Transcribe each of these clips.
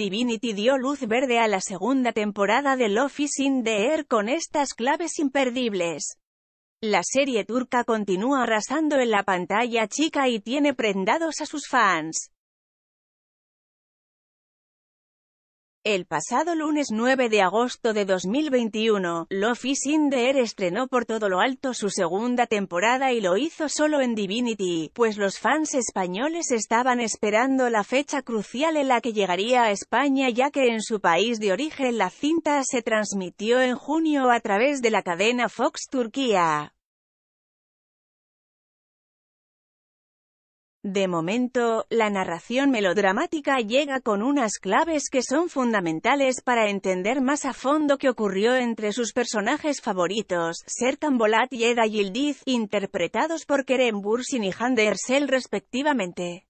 Divinity dio luz verde a la segunda temporada de Office in the Air con estas claves imperdibles. La serie turca continúa arrasando en la pantalla chica y tiene prendados a sus fans. El pasado lunes 9 de agosto de 2021, Lofi Sinder estrenó por todo lo alto su segunda temporada y lo hizo solo en Divinity, pues los fans españoles estaban esperando la fecha crucial en la que llegaría a España ya que en su país de origen la cinta se transmitió en junio a través de la cadena Fox Turquía. De momento, la narración melodramática llega con unas claves que son fundamentales para entender más a fondo qué ocurrió entre sus personajes favoritos, Serkan Bolat y Eda Yildiz, interpretados por Kerem Bursin y Hande Ersel respectivamente.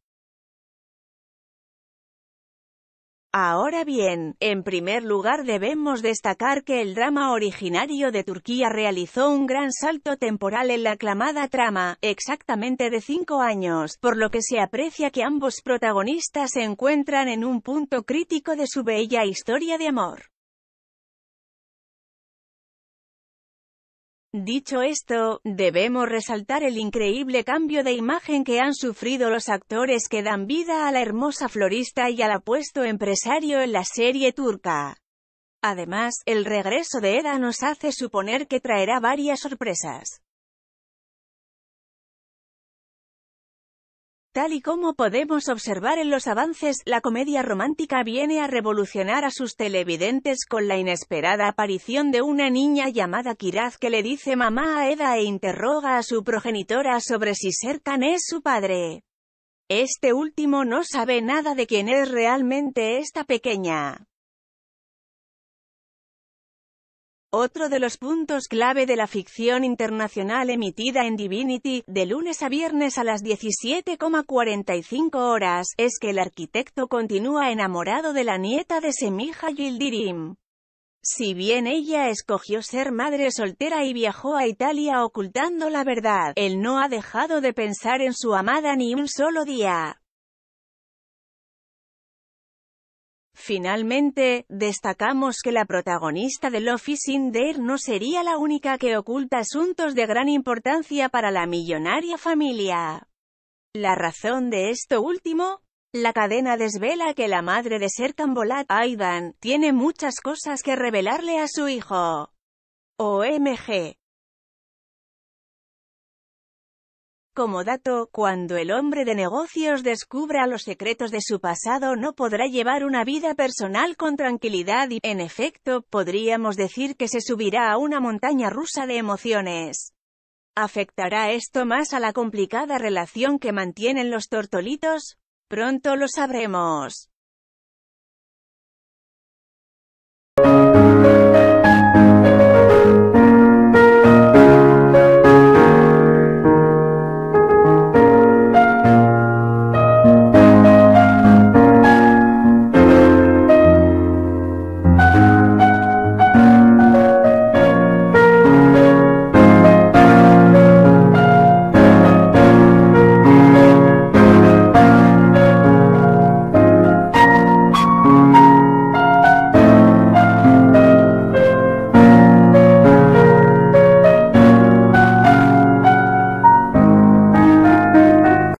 Ahora bien, en primer lugar debemos destacar que el drama originario de Turquía realizó un gran salto temporal en la aclamada trama, exactamente de cinco años, por lo que se aprecia que ambos protagonistas se encuentran en un punto crítico de su bella historia de amor. Dicho esto, debemos resaltar el increíble cambio de imagen que han sufrido los actores que dan vida a la hermosa florista y al apuesto empresario en la serie turca. Además, el regreso de Eda nos hace suponer que traerá varias sorpresas. Tal y como podemos observar en los avances, la comedia romántica viene a revolucionar a sus televidentes con la inesperada aparición de una niña llamada Kiraz que le dice mamá a Eda e interroga a su progenitora sobre si Serkan es su padre. Este último no sabe nada de quién es realmente esta pequeña. Otro de los puntos clave de la ficción internacional emitida en Divinity, de lunes a viernes a las 17,45 horas, es que el arquitecto continúa enamorado de la nieta de Semija Gildirim. Si bien ella escogió ser madre soltera y viajó a Italia ocultando la verdad, él no ha dejado de pensar en su amada ni un solo día. Finalmente, destacamos que la protagonista de Love is in no sería la única que oculta asuntos de gran importancia para la millonaria familia. La razón de esto último, la cadena desvela que la madre de Serkan Bolat, Aidan, tiene muchas cosas que revelarle a su hijo. OMG. Como dato, cuando el hombre de negocios descubra los secretos de su pasado no podrá llevar una vida personal con tranquilidad y, en efecto, podríamos decir que se subirá a una montaña rusa de emociones. ¿Afectará esto más a la complicada relación que mantienen los tortolitos? Pronto lo sabremos.